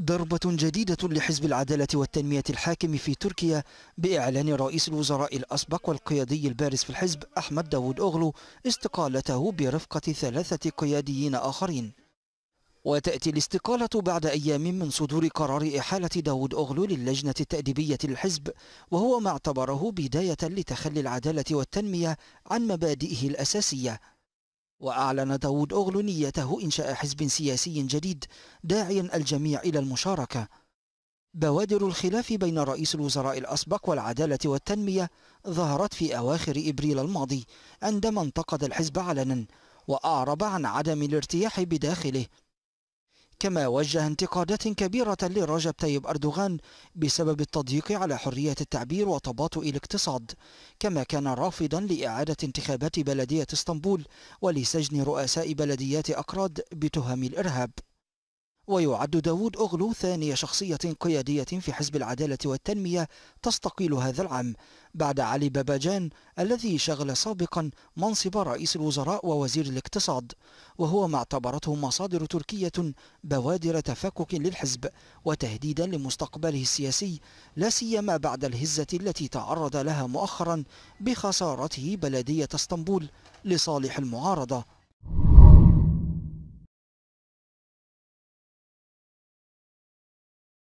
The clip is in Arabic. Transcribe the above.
ضربة جديدة لحزب العدالة والتنمية الحاكم في تركيا بإعلان رئيس الوزراء الأسبق والقيادي البارز في الحزب أحمد داوود أغلو استقالته برفقة ثلاثة قياديين آخرين وتأتي الاستقالة بعد أيام من صدور قرار إحالة داود أغلو للجنة التأديبية للحزب وهو ما اعتبره بداية لتخلي العدالة والتنمية عن مبادئه الأساسية وأعلن داود أوغلو نيته إنشاء حزب سياسي جديد داعيا الجميع إلى المشاركة بوادر الخلاف بين رئيس الوزراء الأسبق والعدالة والتنمية ظهرت في أواخر إبريل الماضي عندما انتقد الحزب علنا وأعرب عن عدم الارتياح بداخله كما وجه انتقادات كبيرة لرجب طيب أردوغان بسبب التضييق على حرية التعبير وتباطؤ الاقتصاد كما كان رافضا لإعادة انتخابات بلدية اسطنبول ولسجن رؤساء بلديات أكراد بتهم الإرهاب ويعد داود أغلو ثاني شخصية قيادية في حزب العدالة والتنمية تستقيل هذا العام بعد علي باباجان الذي شغل سابقا منصب رئيس الوزراء ووزير الاقتصاد وهو ما اعتبرته مصادر تركية بوادر تفكك للحزب وتهديدا لمستقبله السياسي لا سيما بعد الهزة التي تعرض لها مؤخرا بخسارته بلدية اسطنبول لصالح المعارضة